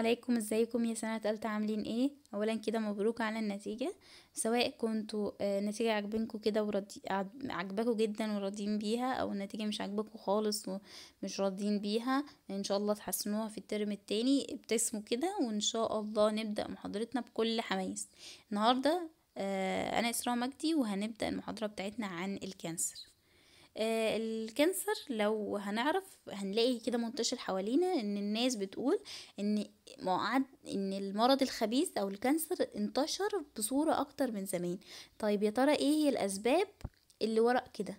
عليكم ازيكم يا سنة ثالثه عاملين ايه اولا كده مبروك على النتيجة سواء كنتوا النتيجة آه، عجبنكوا كده وراضي عجباكوا جدا وراضيين بيها او النتيجة مش عجباكوا خالص ومش راضيين بيها ان شاء الله تحسنوها في الترم التاني ابتسموا كده وان شاء الله نبدأ محاضرتنا بكل حماس النهاردة آه، انا اسراء مجدي وهنبدأ المحاضرة بتاعتنا عن الكانسر آه، الكانسر لو هنعرف هنلاقي كده منتشر حوالينا ان الناس بتقول ان معد ان المرض الخبيث او الكانسر انتشر بصورة اكتر من زمان طيب يا ترى ايه هي الاسباب اللي وراء كده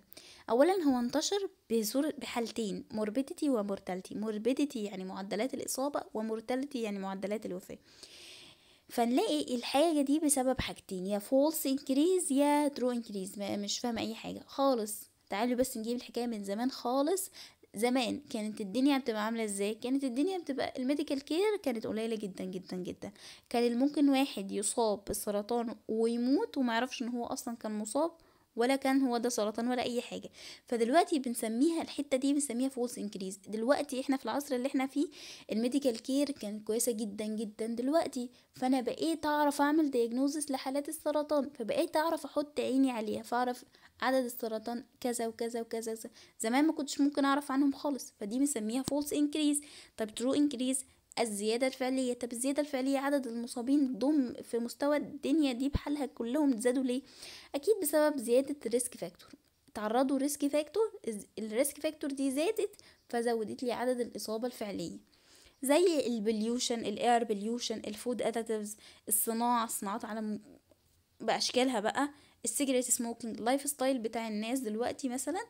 اولا هو انتشر بصورة بحالتين موربيديتي ومورتالتي موربيديتي يعني معدلات الاصابة ومورتالتي يعني معدلات الوفاة فنلاقي الحاجة دي بسبب حاجتين يا فولس انكريز يا ترو انكريز مش فاهمة اي حاجة خالص تعالوا بس نجيب الحكايه من زمان خالص زمان كانت الدنيا بتبقى عامله ازاي كانت الدنيا بتبقى الميديكال كير كانت قليله جدا جدا جدا كان ممكن واحد يصاب بالسرطان ويموت يعرفش ان هو اصلا كان مصاب ولا كان هو ده سرطان ولا اي حاجه فدلوقتي بنسميها الحته دي بنسميها فولس انكريز دلوقتي احنا في العصر اللي احنا فيه الميديكال كير كانت كويسه جدا جدا دلوقتي فانا بقيت اعرف اعمل دياجنوزس لحالات السرطان فبقيت اعرف احط عيني عليها فاعرف عدد السرطان كذا وكذا وكذا زمان ما كنتش ممكن اعرف عنهم خالص فدي بنسميها فولس انكريز طب ترو انكريز الزيادة الفعلية طب الزيادة الفعلية عدد المصابين ضم في مستوى الدنيا دي بحالها كلهم زادوا ليه أكيد بسبب زيادة الريسك فاكتور تعرضوا ريسك فاكتور الريسك فاكتور دي زادت فزودت لي عدد الإصابة الفعلية زي البليوشن الاير بليوشن الفود اديتيفز الصناعة صناعات على بأشكالها بقى السيجريت سموكينج لايف ستايل بتاع الناس دلوقتي مثلا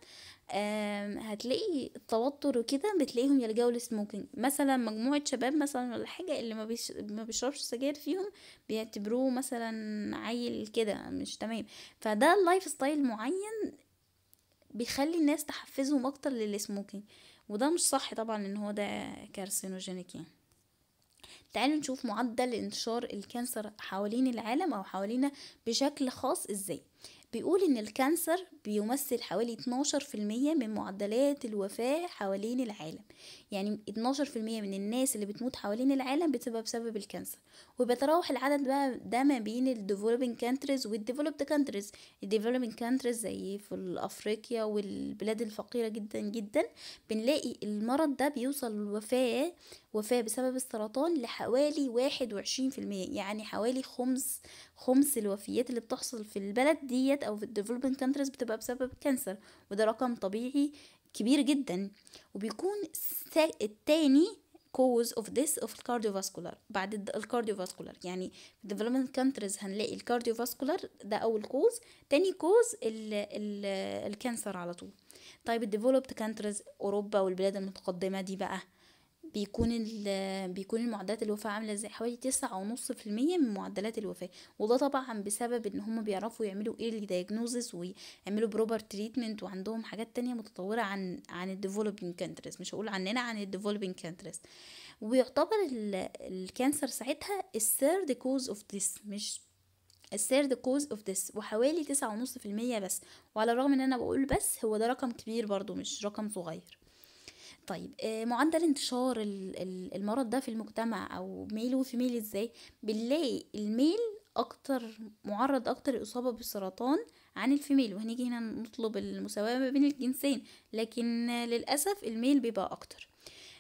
هتلاقي التوتر وكده بتلاقيهم يلجأوا للسموكينج مثلا مجموعة شباب مثلا ولا حاجة اللي ما, بيش ما بيشربش سجاير فيهم بيعتبروه مثلا عيل كده مش تمام فده اللايف ستايل معين بيخلي الناس تحفزهم اكتر للسموكينج وده مش صح طبعا ان هو ده كارسينوجينيك يعني تعالوا نشوف معدل انتشار الكانسر حوالين العالم او حوالينا بشكل خاص ازاي بيقول إن الكانسر بيمثل حوالي 12% من معدلات الوفاة حوالين العالم يعني 12% من الناس اللي بتموت حوالين العالم بتبقى بسبب الكانسر وبيتراوح العدد بقى ده ما بين الديفلوبينج كانتريز والديفلوبد كانتريز الديفلوبينج كانتريز زي في افريقيا والبلاد الفقيره جدا جدا بنلاقي المرض ده بيوصل الوفاه وفاه بسبب السرطان لحوالي واحد وعشرين في المية يعني حوالي خمس خمس الوفيات اللي بتحصل في البلد ديت او في الديفلوبينج كانتريز بتبقى بسبب الكانسر وده رقم طبيعي كبير جدا وبيكون التاني cause of death of cardiovascular بعد ال cardiovascular يعني في development countries هنلاقي ال cardiovascular ده اول cause تاني cause ال ال الكانسر على طول طيب ال developed countries اوروبا والبلاد المتقدمه دي بقى بيكون بيكون المعدلات الوفاة عاملة ازاي حوالي تسعة ونص في المية من معدلات الوفاة وده طبعا بسبب ان هم بيعرفوا يعملوا ايه الدياجنوزز ويعملوا بروبر تريتمنت وعندهم حاجات تانية متطورة عن عن الديفلوبينج كانتريز مش هقول عننا عن الديفلوبينج كانتريز ويعتبر الكانسر ساعتها الثيرد كوز اوف ذس مش الثيرد كوز اوف ذس وحوالي تسعة ونص في المية بس وعلى الرغم ان انا بقول بس هو ده رقم كبير برضو مش رقم صغير طيب آه، معدل انتشار المرض ده في المجتمع او ميل ميل ازاي بنلاقي الميل اكتر معرض اكتر للاصابه بالسرطان عن الفيميل وهنيجي هنا نطلب المساواه ما بين الجنسين لكن للاسف الميل بيبقى اكتر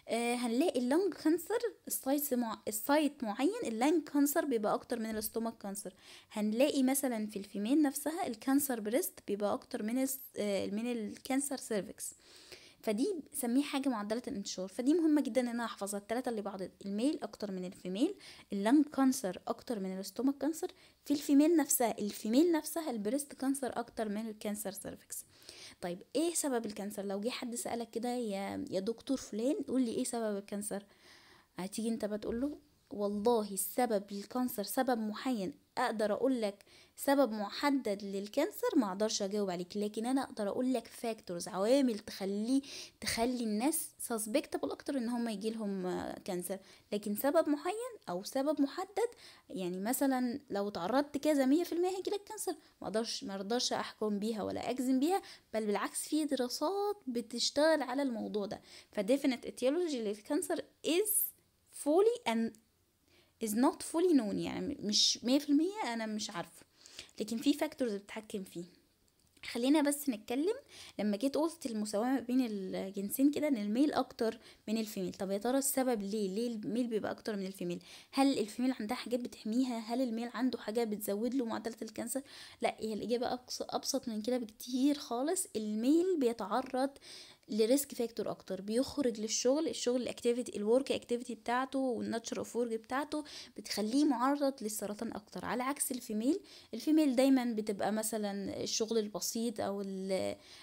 آه، هنلاقي اللنج كانسر السايت مع... السايت معين اللنج كانسر بيبقى اكتر من الاستومك كانسر هنلاقي مثلا في الفيميل نفسها الكانسر بريست بيبقى اكتر من ال... آه، من الكانسر سيرفكس آه فدي بسميه حاجه معدله الانتشار فدي مهمه جدا ان انا احفظها الثلاثه اللي بعض الميل اكتر من الفيميل اللنج كانسر اكتر من الاستومك كانسر في الفيميل نفسها الفيميل نفسها البريست كانسر اكتر من الكانسر سيرفكس طيب ايه سبب الكانسر لو جه حد سالك كده يا يا دكتور فلان قول لي ايه سبب الكانسر هتيجي انت بتقول له والله السبب الكانسر سبب محين اقدر اقول لك سبب محدد للكانسر ما اقدرش اجاوب عليك لكن انا اقدر اقول لك فاكتورز عوامل تخلي تخلي الناس سسبكتبل اكتر ان هم يجي لهم آه، كانسر لكن سبب معين او سبب محدد يعني مثلا لو تعرضت كذا مية في المية هيجي لك كانسر ما اقدرش ما اقدرش احكم بيها ولا اجزم بيها بل بالعكس في دراسات بتشتغل على الموضوع ده فديفينت اتيولوجي للكانسر از فولي ان is not fully known يعني مش مية في المية انا مش عارفه لكن في فاكتورز بتتحكم فيه خلينا بس نتكلم لما جيت قلت المساواه ما بين الجنسين كده ان الميل اكتر من الفيميل طب يا ترى السبب ليه ليه الميل بيبقى اكتر من الفيميل هل الفيميل عندها حاجات بتحميها هل الميل عنده حاجه بتزود له معدله الكانسر لا هي الاجابه ابسط من كده بكتير خالص الميل بيتعرض لريسك فاكتور اكتر بيخرج للشغل الشغل الاكتيفيتي الورك اكتيفيتي بتاعته والناتشر اوف ورك بتاعته بتخليه معرض للسرطان اكتر على عكس الفيميل الفيميل دايما بتبقى مثلا الشغل البسيط او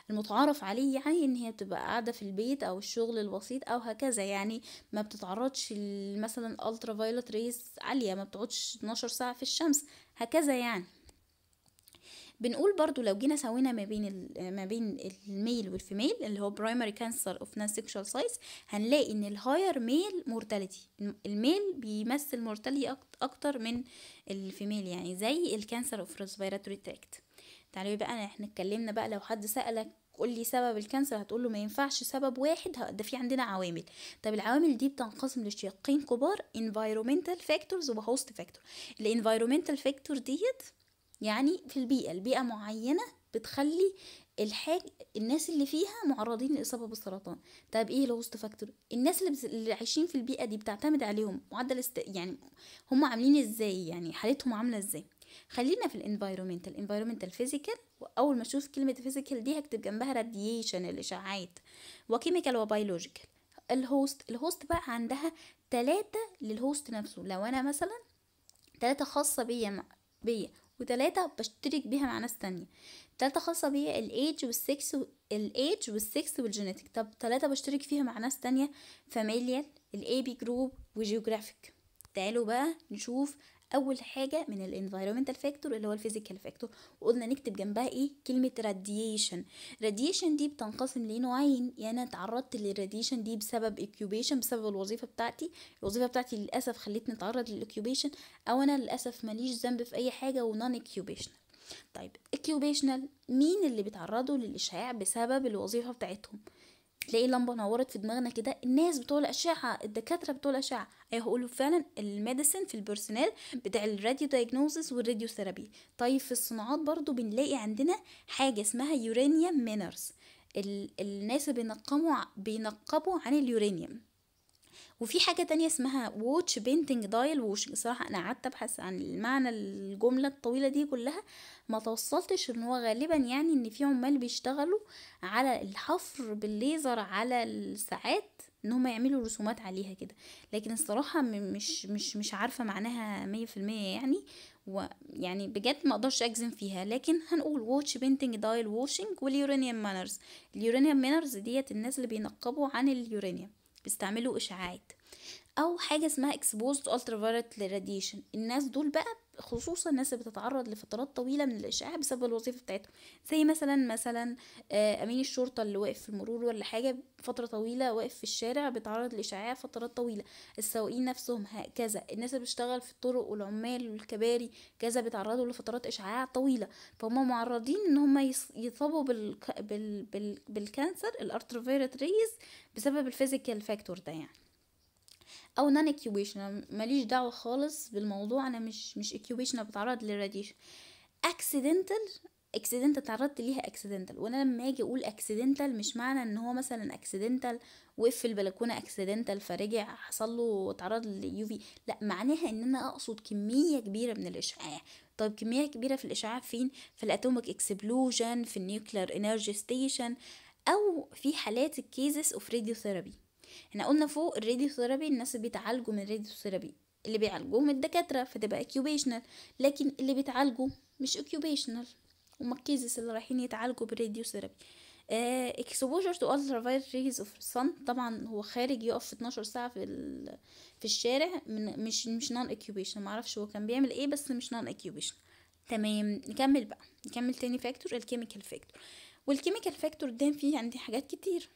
المتعارف عليه يعني ان هي بتبقى قاعده في البيت او الشغل البسيط او هكذا يعني ما بتتعرضش مثلا الترا فايولت ريس عاليه ما بتقعدش 12 ساعه في الشمس هكذا يعني بنقول برضو لو جينا سوينا ما بين ما بين الميل والفيميل اللي هو برايمري كانسر اوف نان سيكشوال سايز هنلاقي ان الهاير ميل مورتاليتي الميل بيمثل مورتاليتي اكتر من الفيميل يعني زي الكانسر اوف ريسبيراتوري تراكت تعالوا بقى احنا اتكلمنا بقى لو حد سالك قول لي سبب الكانسر هتقول له ما ينفعش سبب واحد ده في عندنا عوامل طب العوامل دي بتنقسم لشقين كبار environmental factors و host factor ال environmental ديت يعني في البيئة البيئة معينة بتخلي الحاج الناس اللي فيها معرضين للإصابة بالسرطان طب إيه الهوست فاكتور الناس اللي, بز... اللي عايشين في البيئة دي بتعتمد عليهم معدل است... يعني هم عاملين إزاي يعني حالتهم عاملة إزاي خلينا في الانفايرومنتال انفايرومنتال فيزيكال واول ما اشوف كلمه فيزيكال دي هكتب جنبها راديشن الاشعاعات وكيميكال وبيولوجيكال الهوست الهوست بقى عندها تلاتة للهوست نفسه لو انا مثلا تلاتة خاصة بيا بيا وتلاتة بشترك بيها مع ناس تانية تلاتة خاصة بيا الايدج والسكس و... الايدج والسكس والجينيتك طب تلاتة بشترك فيها مع ناس تانية فاميليال الاي بي جروب وجيوغرافيك تعالوا بقى نشوف اول حاجه من الانفايرمنتال فاكتور اللي هو الفيزيكال فاكتور وقلنا نكتب جنبها ايه كلمه راديشن راديشن دي بتنقسم لنوعين يا يعني انا اتعرضت للراديشن دي بسبب اكيوبيشن بسبب الوظيفه بتاعتي الوظيفه بتاعتي للاسف خلتني اتعرض للاكيوبيشن او انا للاسف ماليش ذنب في اي حاجه ونون اكيوبيشنال طيب اكيوبيشنال مين اللي بيتعرضوا للاشعاع بسبب الوظيفه بتاعتهم تلاقي لمبه نورت في دماغنا كده الناس بتوع الاشعه الدكاتره بتوع الاشعه هقوله فعلا الميديسن في البرسونيل بتاع الراديو دايجنوزس والراديو ثيرابي طيب في الصناعات برضو بنلاقي عندنا حاجه اسمها يورانيوم مينرز الناس بينقموا بينقبوا عن اليورانيوم وفي حاجه تانية اسمها ووتش بينتنج دايل ووتش صراحه انا قعدت ابحث عن المعنى الجمله الطويله دي كلها ما توصلتش ان هو غالبا يعني ان في عمال بيشتغلوا على الحفر بالليزر على الساعات ان هم يعملوا رسومات عليها كده لكن الصراحه مش مش مش عارفه معناها مية في يعني ويعني بجد ما اقدرش اجزم فيها لكن هنقول ووتش بينتنج دايل ووشنج واليورانيوم مانرز اليورانيوم مانرز ديت الناس اللي بينقبوا عن اليورانيوم بيستعملوا اشعاعات او حاجه اسمها exposed ultraviolet radiation الناس دول بقى خصوصا الناس اللي بتتعرض لفترات طويله من الاشعاع بسبب الوظيفه بتاعتهم زي مثلا مثلا آه، امين الشرطه اللي واقف في المرور ولا حاجه فتره طويله واقف في الشارع بيتعرض لاشعاع فترات طويله السواقين نفسهم هكذا الناس اللي بتشتغل في الطرق والعمال والكباري كذا بيتعرضوا لفترات اشعاع طويله فهم معرضين ان هم يصابوا بالك... بال... بال... بالكانسر الارتروفيرت ريز بسبب الفيزيكال فاكتور ده يعني او نان اكيويشن ماليش دعوه خالص بالموضوع انا مش مش اكيويشن بتعرض للراديشن اكسيدنتال اكسيدنتال تعرضت ليها اكسيدنتال وانا لما اجي اقول اكسيدنتال مش معنى ان هو مثلا اكسيدنتال وقف في البلكونه اكسيدنتال فرجع حصل له اتعرض لليو في لا معناها ان انا اقصد كميه كبيره من الاشعاع طيب كميه كبيره في الاشعاع فين في الاتوميك اكسبلوجن في النيوكلير انرجي ستيشن او في حالات الكيزس اوف راديوثيرابي احنا قلنا فوق الراديو ثيرابي الناس اللي بيتعالجوا من الراديو ثيرابي اللي بيعالجوهم الدكاترة فتبقى اكيوبيشنال لكن اللي بيتعالجوا مش اكيوبيشنال هما الكيزز اللي رايحين يتعالجوا بالراديو ثيرابي اكسبوجر تو الترافايلت ريز اوف سان طبعا هو خارج يقف في 12 ساعه في في الشارع من مش مش نون اكيوبيشن معرفش هو كان بيعمل ايه بس مش نون اكيوبيشن تمام نكمل بقى نكمل تاني فاكتور الكيميكال فاكتور والكيميكال فاكتور ده فيه عندي حاجات كتير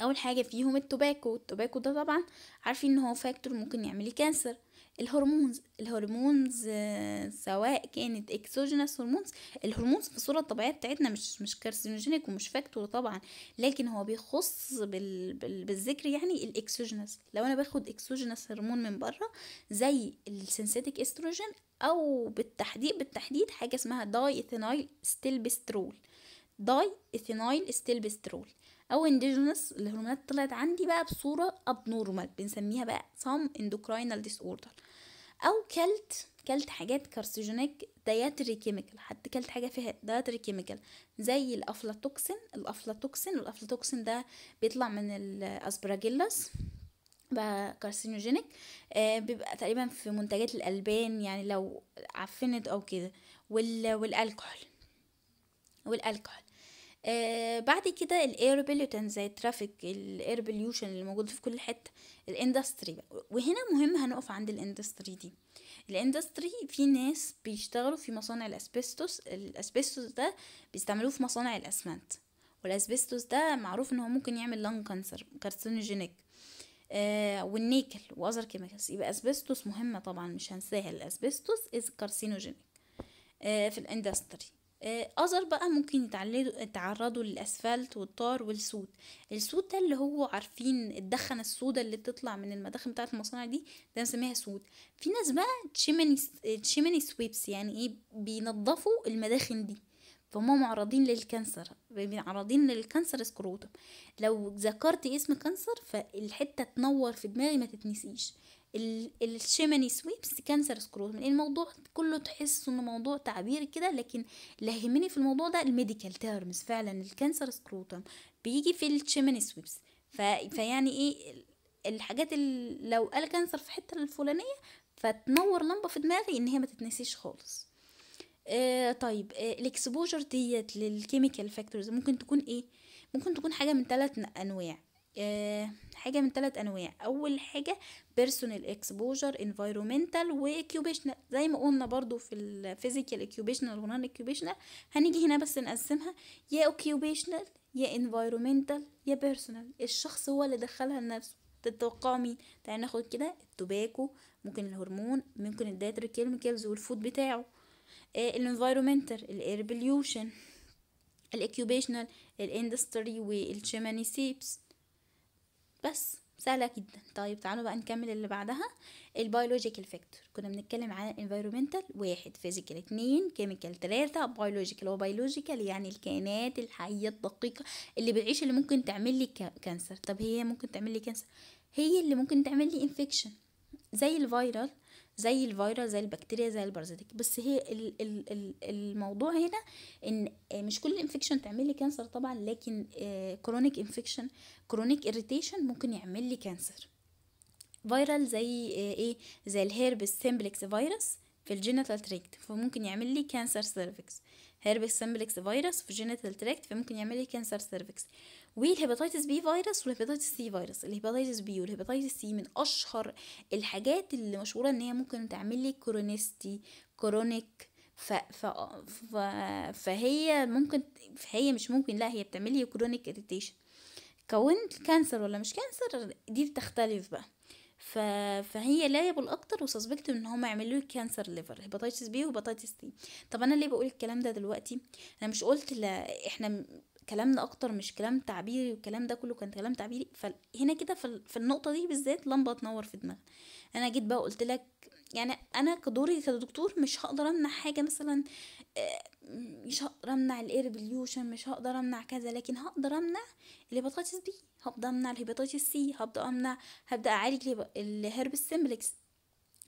اول حاجه فيهم التوباكو التوباكو ده طبعا عارفين ان هو فاكتور ممكن يعمل كانسر الهرمونز الهرمونز آه، سواء كانت اكسوجينس هرمونز الهرمونز في الصوره الطبيعيه بتاعتنا مش مش كارسينوجينيك ومش فاكتور طبعا لكن هو بيخص بال بال بالذكر يعني الاكسوجينس لو انا باخد اكسوجينس هرمون من بره زي السنسيتك استروجين او بالتحديد بالتحديد حاجه اسمها داي ايثينايل ستيلبسترول داي ايثينايل ستيلبسترول او انديجينس الهرمونات طلعت عندي بقى بصوره اب نورمال بنسميها بقى سام اندوكراينال ديس اوردر او كلت كلت حاجات كارسيجينيك دايتري كيميكال حتى كلت حاجه فيها دايتري كيميكال زي الافلاتوكسين الافلاتوكسين الافلاتوكسين ده بيطلع من الاسبراجيلاس بقى كارسينوجينيك آه بيبقى تقريبا في منتجات الالبان يعني لو عفنت او كده والالكحول والالكحول آه، بعد كده الاير بوليوتن زي الترافيك الاير بوليوشن اللي موجود في كل حته الاندستري وهنا مهم هنقف عند الاندستري دي الاندستري في ناس بيشتغلوا في مصانع الاسبستوس الاسبستوس ده بيستعملوه في مصانع الاسمنت والاسبستوس ده معروف ان هو ممكن يعمل لان كانسر كارسينوجينيك آه والنيكل واذر كيميكالز يبقى اسبستوس مهمه طبعا مش هنساها الاسبستوس از كارسينوجينيك آه في الاندستري أزر آه، بقى ممكن يتعرضوا للأسفلت والطار والسود السود ده اللي هو عارفين الدخنة السودة اللي بتطلع من المداخن بتاعة المصانع دي ده نسميها سود في ناس بقى آه، تشيمني سويبس يعني ايه بينظفوا المداخن دي فهم معرضين للكانسر معرضين للكانسر سكروتم لو ذكرت اسم كانسر فالحتة تنور في دماغي ما تتنسيش الشيماني سويبس كانسر سكروز الموضوع كله تحس انه موضوع تعبير كده لكن اللي يهمني في الموضوع ده الميديكال تيرمز فعلا الكانسر سكروتم بيجي في الشيماني سويبس فيعني ايه الحاجات اللي لو قال كانسر في الحته الفلانيه فتنور لمبه في دماغي ان هي ما تتنسيش خالص آه طيب آه الاكسبوجر ديت للكيميكال فاكتورز ممكن تكون ايه ممكن تكون حاجه من ثلاث انواع آه، حاجة من ثلاث أنواع أول حاجة بيرسونال اكسبوجر انفيرومنتال واكيوبيشنال زي ما قلنا برضو في الفيزيكال اكيوبيشنال ونان اكيوبيشنال هنيجي هنا بس نقسمها يا اكيوبيشنال يا انفيرومنتال يا بيرسونال الشخص هو اللي دخلها لنفسه تتوقعوا مين تعالى ناخد كده التوباكو ممكن الهرمون ممكن الدايتري كيميكالز والفود بتاعه الانفيرومنتال الاير بوليوشن الاكيوبيشنال الاندستري والشيماني سيبس بس سهلة جدا طيب تعالوا بقى نكمل اللي بعدها البيولوجيكال فاكتور كنا بنتكلم عن الانفيرومنتال واحد فيزيكال اتنين كيميكال تلاتة بيولوجيكال هو بيولوجيكال يعني الكائنات الحية الدقيقة اللي بتعيش اللي ممكن تعمل لي كانسر طب هي ممكن تعمل لي كانسر هي اللي ممكن تعمل لي انفكشن زي الفيرال زي الفيروس زي البكتيريا زي البرازيتك بس هي ال ال الموضوع هنا ان مش كل انفكشن تعمل لي كانسر طبعا لكن كرونيك انفكشن كرونيك اريتيشن ممكن يعمل لي كانسر فيرال زي آه، ايه زي الهيربس سيمبلكس فيروس في الجينيتال تريكت فممكن يعمل لي كانسر سيرفكس هيربكس سمبلكس فيروس في جينيتال تراكت فممكن يعمل لي كانسر سيرفكس والهيباتيتس بي فيروس والهيباتيتس سي فيروس الهيباتيتس بي والهيباتيتس سي من اشهر الحاجات اللي مشهوره ان هي ممكن تعمل لي كورونيستي كورونيك ف... ف... ف... فهي ممكن فهي مش ممكن لا هي بتعمل لي كرونيك اريتيشن كونت كانسر ولا مش كانسر دي بتختلف بقى ف... فهي لايبل اكتر وسسبكت ان هم يعملوا لك كانسر ليفر هيباتيتس بي وهيباتيتس سي طب انا ليه بقول الكلام ده دلوقتي انا مش قلت لا احنا كلامنا اكتر مش كلام تعبيري والكلام ده كله كان كلام تعبيري فهنا كده في النقطه دي بالذات لمبه تنور في دماغي انا جيت بقى قلت لك يعني انا كدوري كدكتور مش هقدر امنع حاجه مثلا آه، مش هقدر امنع الاير بليوشن مش هقدر امنع كذا لكن هقدر امنع بطاطس بي هبدا امنع الهيباتيتس سي هبدا امنع هبدا اعالج الهرب السيمبلكس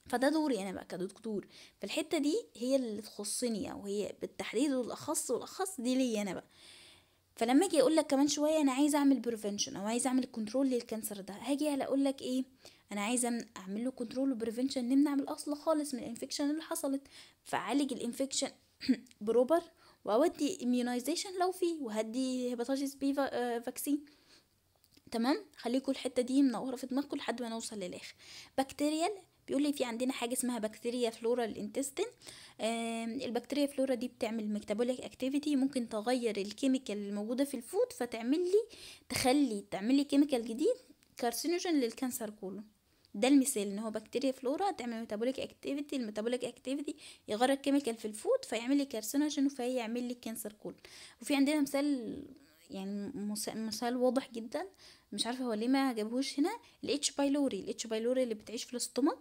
فده دوري انا بقى كدكتور فالحته دي هي اللي تخصني او هي بالتحديد والاخص والاخص دي ليا انا بقى فلما اجي اقول لك كمان شويه انا عايز اعمل بريفنشن او عايز اعمل كنترول للكانسر ده هاجي اقول لك ايه انا عايزه اعمل له كنترول وبريفنشن نمنع من الاصل خالص من الانفكشن اللي حصلت فاعالج الانفكشن بروبر واودي اميونايزيشن لو فيه وهدي هيباتيتس بي فاكسين تمام خليكم الحته دي منوره في دماغكم لحد ما نوصل للاخر بكتيريال بيقول لي في عندنا حاجه اسمها بكتيريا فلورا الانتستين البكتيريا فلورا دي بتعمل ميتابوليك اكتيفيتي ممكن تغير الكيميكال الموجوده في الفود فتعمل لي تخلي تعمل لي كيميكال جديد كارسينوجين للكانسر كله ده المثال ان هو بكتيريا فلورا تعمل ميتابوليك اكتيفيتي الميتابوليك اكتيفيتي يغير الكيميكال في الفود فيعمل لي كارسينوجين فيعمل لي كانسر كله وفي عندنا مثال يعني مثال واضح جدا مش عارفه هو ليه ما جابهوش هنا الاتش بايلوري الاتش بايلوري اللي بتعيش في الاستومك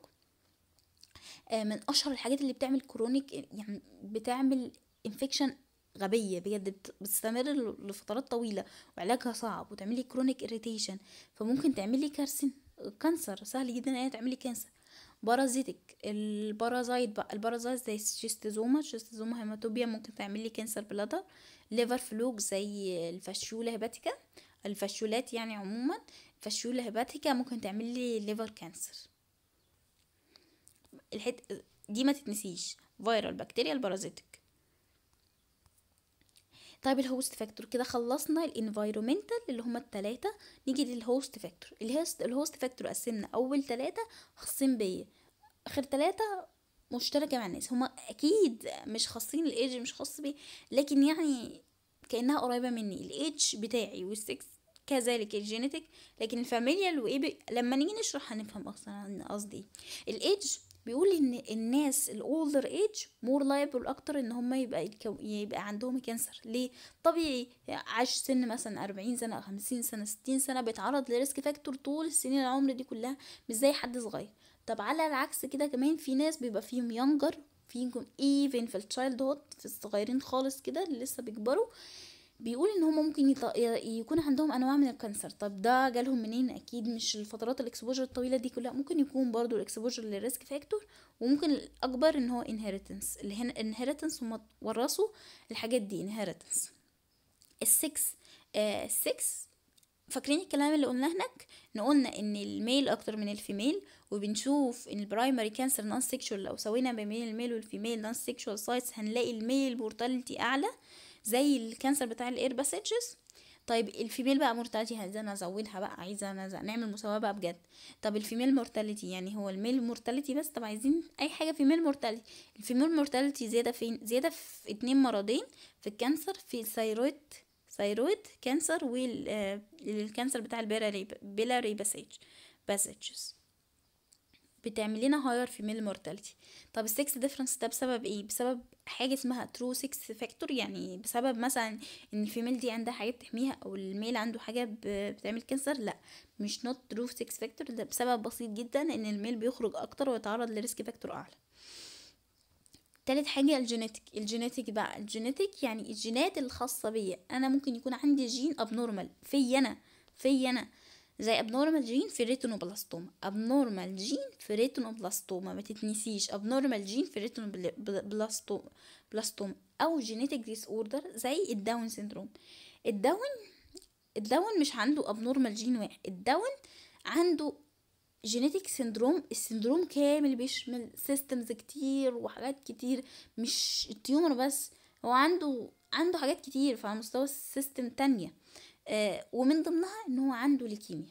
آه، من اشهر الحاجات اللي بتعمل كرونيك يعني بتعمل انفكشن غبيه بجد بتستمر لفترات طويله وعلاجها صعب وتعملي كرونيك اريتيشن فممكن تعملي كارسين كانسر سهل جدا ان هي تعملي كانسر بارازيتك البارازايت بقى البارازايت زي الشيستوزوما الشيستوزوما هيماتوبيا ممكن تعملي كانسر بلادر ليفر فلوك زي الفاشيولا هيباتيكا الفشولات يعني عموما فشولة هباتيكا ممكن تعمل لي ليفر كانسر الحت... دي ما تتنسيش فيرال بكتيريا البارازيتك طيب الهوست فاكتور كده خلصنا الانفايرومنتال اللي هما التلاتة نيجي للهوست فاكتور الهوست الهوست فاكتور قسمنا اول تلاتة خاصين بيا اخر تلاتة مشتركة مع الناس هما اكيد مش خاصين الايج مش خاص بيه لكن يعني كانها قريبه مني الاتش بتاعي والسكس كذلك الجينيتك لكن الفاميليال وايه بي... لما نيجي نشرح هنفهم اصلا قصدي الايدج بيقول ان الناس الاولدر ايدج مور لايبل اكتر ان هم يبقى يبقى عندهم كانسر ليه طبيعي عاش سن مثلا 40 سنه 50 سنه 60 سنه بيتعرض لريسك فاكتور طول السنين العمر دي كلها مش زي حد صغير طب على العكس كده كمان في ناس بيبقى فيهم ينجر فيكم ايفن في التشايلد هود في الصغيرين خالص كده اللي لسه بيكبروا بيقول ان هم ممكن يط... يكون عندهم انواع من الكانسر طب ده جالهم منين اكيد مش الفترات الاكسبوجر الطويله دي كلها ممكن يكون برضو الاكسبوجر للريسك فاكتور وممكن الاكبر ان هو انهيرتنس اللي هنا انهيرتنس هم ورثوا الحاجات دي انهيرتنس السكس آه السكس فاكرين الكلام اللي قلناه هناك ان قلنا ان الميل اكتر من الفيميل وبنشوف ان البرايمري كانسر نون سيكشوال لو سوينا ما بين الميل والفيميل نون سيكشوال سايتس هنلاقي الميل مورتاليتي اعلى زي الكانسر بتاع الاير باسجز طيب الفيميل بقى مورتاليتي عايزه انا ازودها بقى عايزه انا نعمل مساواه بقى بجد طب الفيميل مورتاليتي يعني هو الميل مورتاليتي بس طب عايزين اي حاجه فيميل مورتاليتي الفيميل مورتاليتي زياده فين زياده في اتنين مرضين في الكانسر في الثايرويد ثايرويد كانسر والكانسر آه، بتاع البيلاري بيلاري باسيج باسجز بتعمل لنا هاير ميل مورتاليتي طب السكس ديفرنس ده بسبب ايه بسبب حاجه اسمها ترو سكس فاكتور يعني بسبب مثلا ان الفيميل دي عندها حاجه بتحميها او الميل عنده حاجه بتعمل كانسر لا مش نوت ترو سكس فاكتور ده بسبب بسيط جدا ان الميل بيخرج اكتر ويتعرض لريسك فاكتور اعلى تالت حاجة الجينيتك الجينيتك بقى الجينيتك يعني الجينات الخاصة بيا أنا ممكن يكون عندي جين أبنورمال فيا أنا فيا أنا زي abnormal gene في الريتينوبلاستوما abnormal gene في الريتينوبلاستوما ما تتنسيش abnormal gene في الريتينوبلاستوما او genetic disorder زي الداون سيندروم الداون الداون مش عنده abnormal gene واحد الداون عنده جينيتك سندروم السندروم كامل بيشمل سيستمز كتير وحاجات كتير مش التيومر بس هو عنده عنده حاجات كتير فعلى مستوى السيستم تانية آه، ومن ضمنها ان هو عنده ليكيميا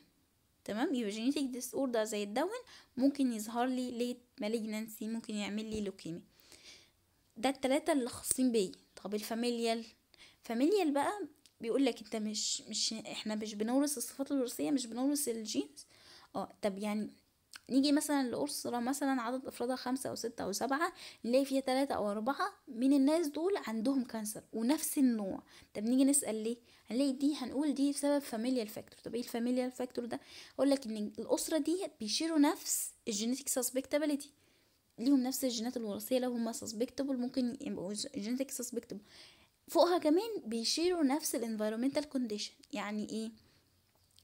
تمام يبقى جينيتك ديس اوردر زي الدون ممكن يظهر لي ليت مالجنسي ممكن يعمل لي لوكيميا ده التلاتة اللي خاصين بيا طب الفاميليال فاميليال بقى بيقول لك انت مش مش احنا مش بنورث الصفات الوراثيه مش بنورث الجينز اه طب يعني نيجي مثلا لأسرة مثلا عدد أفرادها خمسة أو ستة أو سبعة نلاقي فيها تلاتة أو أربعة من الناس دول عندهم كانسر ونفس النوع طب نيجي نسأل ليه هنلاقي دي هنقول دي بسبب فاميليال فاكتور طب ايه الفاميليال فاكتور ده أقول لك إن الأسرة دي بيشيروا نفس الجينيتك سسبكتابيليتي ليهم نفس الجينات الوراثية لو هما سسبكتابل ممكن يبقوا جينيتك سسبكتابل فوقها كمان بيشيروا نفس الانفيرومنتال كونديشن يعني ايه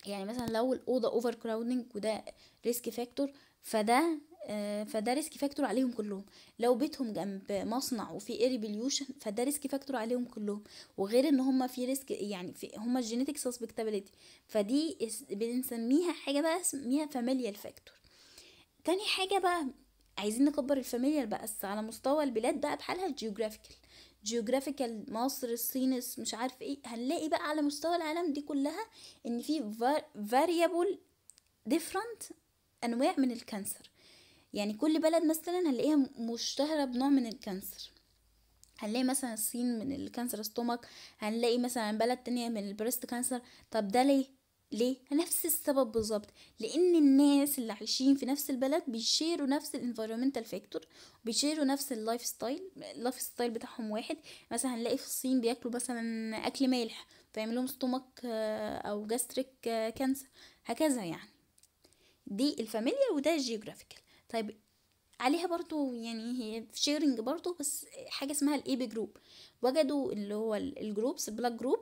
يعني مثلا لو الاوضه اوفر كراودنج وده ريسك فاكتور فده آه، فده ريسك فاكتور عليهم كلهم لو بيتهم جنب مصنع وفي اير بليوشن فده ريسك فاكتور عليهم كلهم وغير ان هما في ريسك يعني في هم الجينيتك سسبكتابيلتي فدي بنسميها حاجه بقى اسميها فاميليال فاكتور تاني حاجه بقى عايزين نكبر الفاميليال بقى على مستوى البلاد بقى بحالها الجيوغرافيكال جيوغرافيكال مصر الصين مش عارف ايه هنلاقي بقى على مستوى العالم دي كلها ان في فاريبل ديفرنت انواع من الكانسر يعني كل بلد مثلا هنلاقيها مشتهرة بنوع من الكانسر هنلاقي مثلا الصين من الكانسر استومك هنلاقي مثلا بلد تانية من البريست كانسر طب ده ليه ليه نفس السبب بالظبط لان الناس اللي عايشين في نفس البلد بيشيروا نفس الانفايرمنتال فاكتور بيشيروا نفس اللايف ستايل اللايف ستايل بتاعهم واحد مثلا هنلاقي في الصين بياكلوا مثلا اكل مالح فيعمل لهم ستومك آه، او جاستريك آه، كانسر هكذا يعني دي الفاميليا وده الجيوغرافيكال طيب عليها برضو يعني هي في شيرنج برضو بس حاجة اسمها الايبي جروب وجدوا اللي هو الجروبس بلاك جروب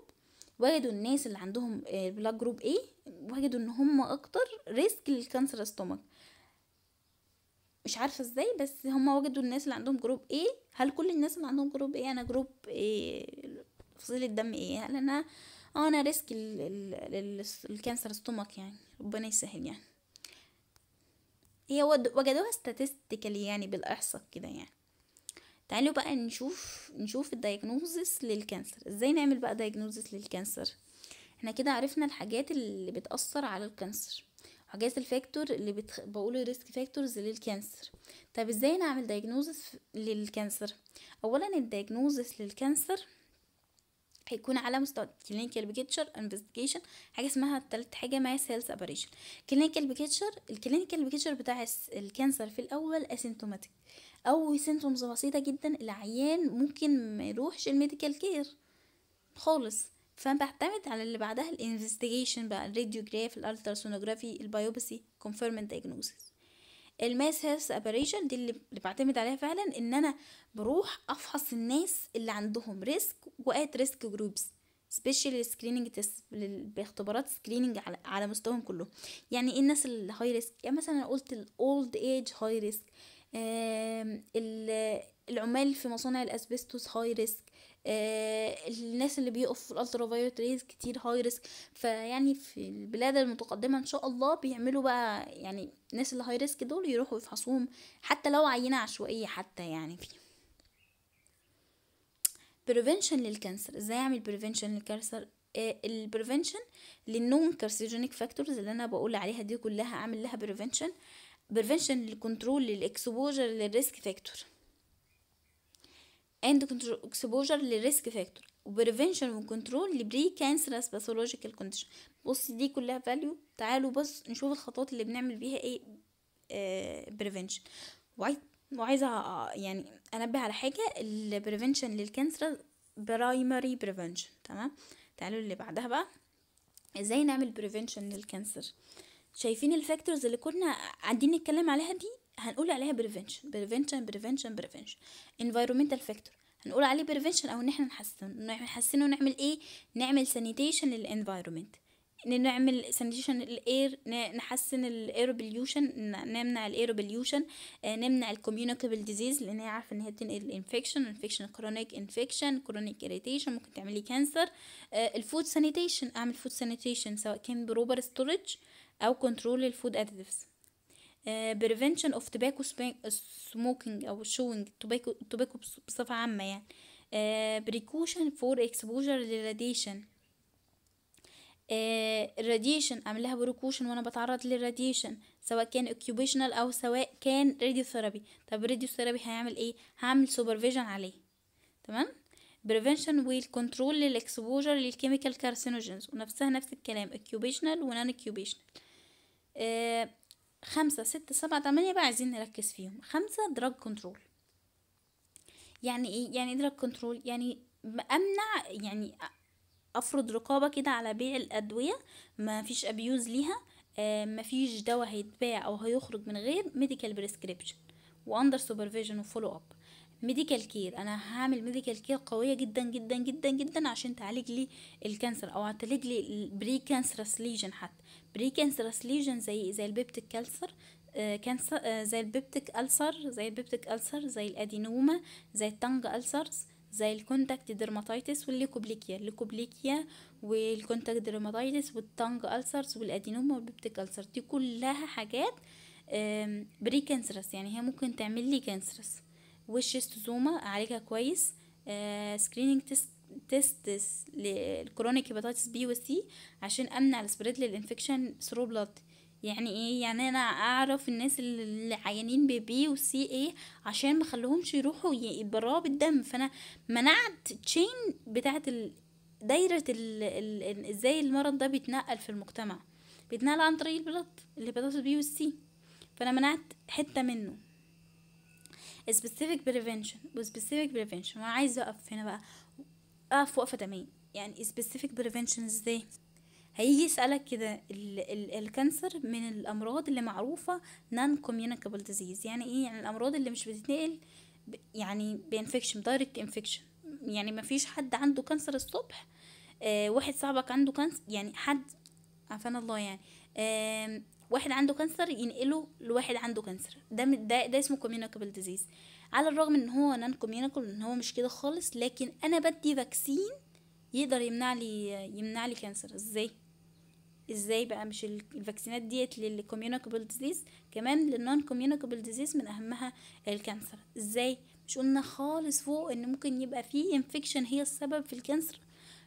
وجدوا الناس اللي عندهم بلاك جروب اي وجدوا ان هم اكتر ريسك للكانسر استومك مش عارفة ازاي بس هم وجدوا الناس اللي عندهم جروب اي هل كل الناس اللي عندهم جروب اي انا جروب ايه فصيله الدم ايه هل انا اه انا ريسك للكانسر استومك يعني ربنا يسهل يعني هي وجدوها statistically يعني بالاحصاء كده يعني تعالوا بقى نشوف نشوف الدايجنوزس للكانسر ازاي نعمل بقى دايجنوزس للكانسر احنا كده عرفنا الحاجات اللي بتأثر على الكانسر حاجات الفاكتور اللي بتخ... بقول ريسك فاكتورز للكانسر طب ازاي نعمل دايجنوزس للكانسر اولا الدايجنوزس للكانسر هيكون على مستوى كلينيكال بيكتشر انفستيجيشن حاجه اسمها التالت حاجه ما سيلز ابريشن كلينيكال بيكتشر الكلينيكال بيكتشر بتاع الكانسر في الاول اسيمتوماتيك او سيمتومز بسيطه جدا العيان ممكن ما يروحش الميديكال كير خالص فبعتمد على اللي بعدها الانفستيجيشن بقى الراديوجراف الالتراسونوجرافي البايوبسي كونفيرمنت دايجنوستس الماس هيلث سيبريشن دي اللي بعتمد عليها فعلا ان انا بروح افحص الناس اللي عندهم ريسك وات ريسك جروبس سبيشال سكريننج تيست باختبارات سكريننج على, مستواهم كلهم يعني ايه الناس الهاي ريسك يعني مثلا انا قلت الاولد ايج هاي ريسك العمال في مصانع الاسبستوس هاي ريسك آه الناس اللي بيقفوا في الالترا فايولت ريز كتير هاي ريسك فيعني في البلاد المتقدمه ان شاء الله بيعملوا بقى يعني الناس اللي هاي ريسك دول يروحوا يفحصوهم حتى لو عينه عشوائيه حتى يعني في بريفنشن للكانسر ازاي اعمل بريفنشن للكانسر البريفنشن للنون كارسيجينيك فاكتورز اللي انا بقول عليها دي كلها اعمل لها بريفنشن بريفنشن للكنترول للاكسبوجر للريسك فاكتور and exposure للريسك فاكتور وبريفنشن وكنترول لبري كانسرس باثولوجيكال كونديشن بص دي كلها فاليو تعالوا بس نشوف الخطوات اللي بنعمل بيها ايه بريفنشن آه، وعايزه يعني انبه على حاجه البريفنشن للكانسر برايمري بريفنشن تمام تعالوا اللي بعدها بقى ازاي نعمل بريفنشن للكانسر شايفين الفاكتورز اللي كنا قاعدين نتكلم عليها دي هنقول عليها بريفنشن بريفنشن بريفنشن بريفنشن انفايرومنتال فاكتور هنقول عليه بريفنشن او ان احنا نحسن نحسنه ونعمل ايه نعمل سانيتيشن للانفايرومنت نعمل سانيتيشن الاير نحسن الاير بليوشن نمنع الاير آه، بليوشن نمنع الكوميونيكابل ديزيز لان هي عارفه ان هي بتنقل الانفكشن انفكشن كرونيك انفكشن كرونيك اريتيشن ممكن تعمل لي كانسر الفود سانيتيشن اعمل فود سانيتيشن سواء كان بروبر ستورج او كنترول الفود اديتيفز بريفنشن اوف توباكو سموكينج او شوينج توباكو بصفه عامه يعني بريكوشن فور اكسبوجر للراديشن الراديشن اعمل بريكوشن وانا بتعرض للراديشن سواء كان اوكيوبيشنال او سواء كان راديو ثيرابي طب الراديو ثيرابي هيعمل ايه هعمل سوبرفيجن عليه تمام بريفنشن والكنترول للاكسبوجر للكيميكال كارسينوجينز ونفسها نفس الكلام اوكيوبيشنال ونان اوكيوبيشنال آه خمسة ستة سبعة تمانية بقى عايزين نركز فيهم خمسة دراج كنترول يعني ايه يعني دراج كنترول يعني امنع يعني افرض رقابه كده على بيع الادويه ما فيش ابيوز ليها آه، ما فيش دواء هيتباع او هيخرج من غير ميديكال بريسكريبشن واندر سوبرفيجن وفولو اب ميديكال كير انا هعمل ميديكال كير قويه جدا جدا جدا جدا عشان تعالج لي الكانسر او تعالج لي البري كانسرس ليجن حتى بريكانسرس ليجن زي زي البيبتيك كالسر كانسر آه، آه، زي البيبتيك ألسر زي البيبتيك ألسر زي الأدينوما زي التنج ألسرز زي الكونتاكت ديرماتيتس والليكوبليكيا الليكوبليكيا والكونتاكت ديرماتيتس والتنج ألسرز والأدينوما والبيبتيك ألسر دي كلها حاجات بري كانسرس يعني هي ممكن تعمل لي كانسرس والشيستوزوما أعالجها كويس سكرينينج آه، تيست تستس للكرونيك هيباتيتس بي وسي عشان امنع السبريد للانفكشن ثرو بلاد يعني ايه يعني انا اعرف الناس اللي عيانين ببي وسي ايه عشان ما خليهمش يروحوا يبراوا بالدم فانا منعت تشين بتاعه دايره ازاي المرض ده بيتنقل في المجتمع بيتنقل عن طريق اللي الهيباتيتس بي والسي فانا منعت حته منه specific prevention و specific prevention وانا عايزه اقف هنا بقى اقف وقفه تمام يعني specific prevention ازاي هيجي يسألك كده الكانسر من الأمراض اللي معروفة non communicable disease يعني ايه يعني الأمراض اللي مش بتتنقل يعني بانفكشن دايركت انفكشن يعني مفيش حد عنده كانسر الصبح آه واحد صاحبك عنده كانسر يعني حد عفان الله يعني آه واحد عنده كانسر ينقله لواحد عنده كانسر ده ده, ده اسمه communicable disease على الرغم ان هو نان كوميونيكال ان هو مش كده خالص لكن انا بدي فاكسين يقدر يمنع لي يمنع لي كانسر ازاي ازاي بقى مش الفاكسينات ديت للكوميونيكابل ديزيز كمان للنون كوميونيكابل ديزيز من اهمها الكانسر ازاي مش قلنا خالص فوق ان ممكن يبقى فيه انفكشن هي السبب في الكانسر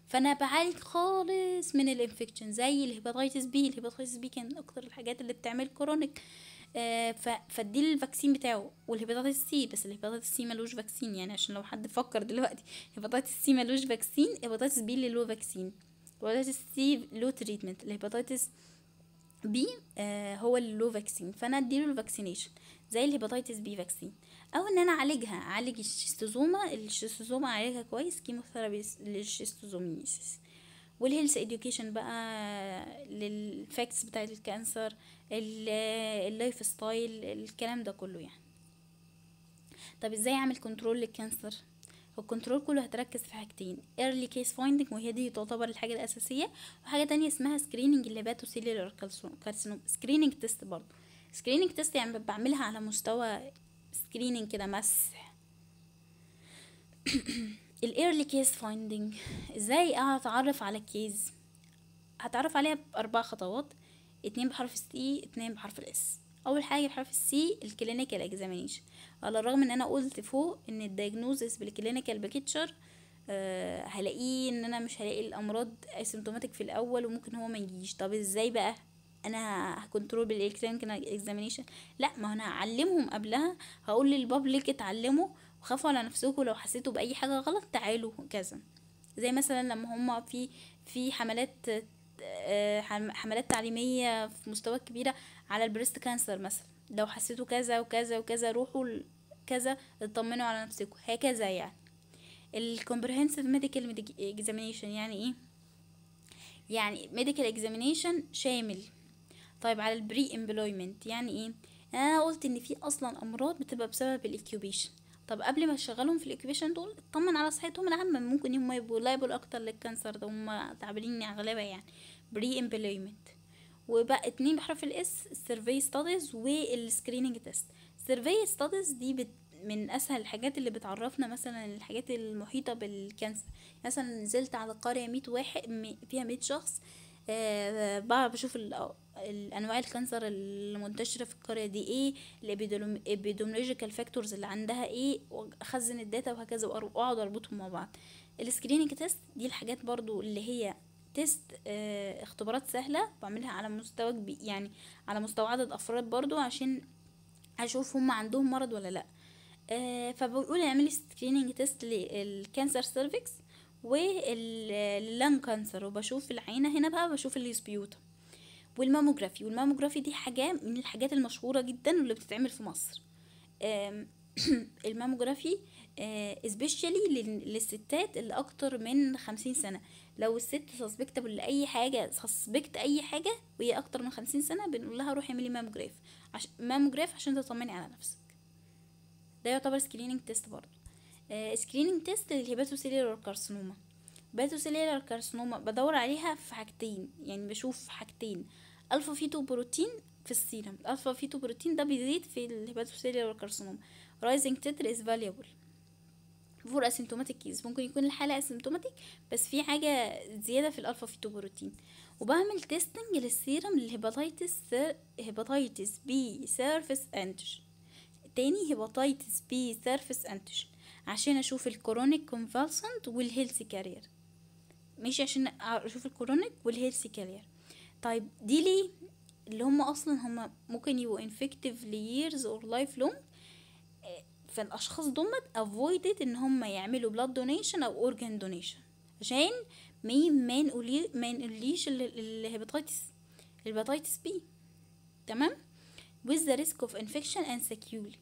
فانا بعالج خالص من الانفكشن زي الهيباتايتس بي الهيباتايتس بي كان اكتر الحاجات اللي بتعمل كرونيك آه، فدي الفاكسين بتاعه والهيباتيتس سي بس الهيباتيتس سي ملوش فاكسين يعني عشان لو حد فكر دلوقتي الهيباتيتس سي ملوش فاكسين الهيباتيتس بي اللي له فاكسين الهيباتيتس سي له تريتمنت الهيباتيتس بي آه هو اللي له فاكسين فانا اديله الفاكسينيشن زي الهيباتيتس بي فاكسين او ان انا اعالجها اعالج الشيستوزوما الشيستوزوما اعالجها كويس كيموثيرابي للشيستوزوميسيس والهيلث اديوكيشن بقى للفاكتس بتاعت الكانسر اللايف ستايل الكلام ده كله يعني طب ازاي اعمل كنترول للكانسر الكنترول كله هتركز في حاجتين early case finding وهي دي تعتبر الحاجة الأساسية وحاجة تانية اسمها screening اللاباتوسيلولار كارسينوم screening تيست برضه screening تيست يعني بعملها على مستوى screening كده مسح الايرلي كيس فايندينج ازاي اتعرف على الكيس هتعرف عليها باربع خطوات اتنين بحرف السي اتنين بحرف الاس اول حاجه بحرف السي الكلينيكال اكزامينيشن على الرغم ان انا قلت فوق ان الدايجنوزس بالكلينيكال بيكتشر أه هلاقيه ان انا مش هلاقي الامراض اسيمتوماتيك في الاول وممكن هو ما يجيش طب ازاي بقى انا هكنترول بالكلينيكال اكزامينيشن لا ما انا هعلمهم قبلها هقول للبابليك اتعلموا وخافوا على نفسكم لو حسيتوا باي حاجه غلط تعالوا كذا زي مثلا لما هما في في حملات آه، حملات تعليميه في مستوى كبيره على البريست كانسر مثلا لو حسيتوا كذا وكذا وكذا روحوا كذا اطمنوا على نفسكم هكذا يعني الكومبرهنسيف ميديكال اكزامينشن يعني ايه يعني ميديكال اكزامينشن شامل طيب على البري امبلويمنت يعني ايه انا آه، قلت ان في اصلا امراض بتبقى بسبب الاكيوبيشن طب قبل ما تشغلهم في الاكويشن دول اطمن على صحتهم العامه ممكن هم يبقوا لايبل اكتر للكانسر ده هم تعبانين اغلبها يعني بري امبلويمنت وبقى اتنين بحرف الاس السيرفي ستاديز والسكريننج تيست السيرفي ستاديز دي بت من اسهل الحاجات اللي بتعرفنا مثلا الحاجات المحيطه بالكانسر مثلا نزلت على قريه 100 واحد فيها 100 شخص أه بقى بشوف الانواع الكانسر المنتشره في القريه دي ايه الابيدوميولوجيكال فاكتورز اللي عندها ايه واخزن الداتا وهكذا واقعد اربطهم مع بعض السكريننج تيست دي الحاجات برضو اللي هي تيست اه اختبارات سهله بعملها على مستوى كبير يعني على مستوى عدد افراد برضو عشان اشوف هم عندهم مرض ولا لا اه فبيقول اعملي سكريننج تيست للكانسر سيرفكس واللان كانسر وبشوف العينه هنا بقى بشوف السبيوتم والماموجرافي والماموجرافي دي حاجة من الحاجات المشهورة جدا واللي بتتعمل في مصر الماموجرافي سبيشالي آه، للستات اللي اكتر من خمسين سنة لو الست سسبكتبل لأي حاجة سسبكت أي حاجة وهي أكتر من خمسين سنة بنقول لها روحي اعملي ماموجراف ماموجراف عشان تطمني على نفسك ده يعتبر سكريننج تيست برضه سكريننج آه، تيست للهيباتوسيلير كارسينوما سيلولار كارسينوما بدور عليها في حاجتين يعني بشوف حاجتين الفا فيتو بروتين في السيرم الفا فيتو بروتين ده بيزيد في سيلولار كارسينوما رايزنج تتر از فاليبل فور اسيمتوماتيك كيس ممكن يكون الحاله اسيمتوماتيك بس في حاجه زياده في الالفا فيتو بروتين وبعمل تيستنج للسيرم للهيباتيتس هيباتايتس بي سيرفيس انتيجن تاني هيباتايتس بي سيرفيس انتيجن عشان اشوف الكرونيك كونفالسنت والهيلث كارير ماشي عشان اشوف الكورونيك والهيلثي كارير طيب دي ليه اللي هم اصلا هم ممكن يبقوا انفكتيف لييرز اور لايف لونج فالاشخاص دول افويدت ان هم يعملوا بلاد دونيشن او اورجان دونيشن عشان ما ما نقوليش الهيباتيتس الهيباتيتس بي تمام with the risk of infection and sequelae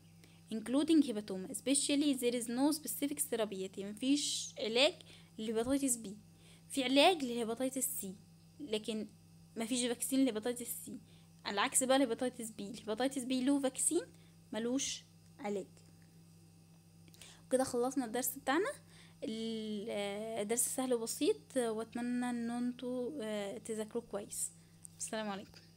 including hepatoma especially there is no specific therapy يعني مفيش علاج للهيباتيتس بي في علاج لهيباتيتس سي لكن ما فيش فاكسين لهيباتيتس سي على العكس بقى الهيباتيتس بي الهيباتيتس بي له فاكسين ملوش علاج وكده خلصنا الدرس بتاعنا الدرس سهل وبسيط واتمنى ان انتوا آه، تذاكروه كويس السلام عليكم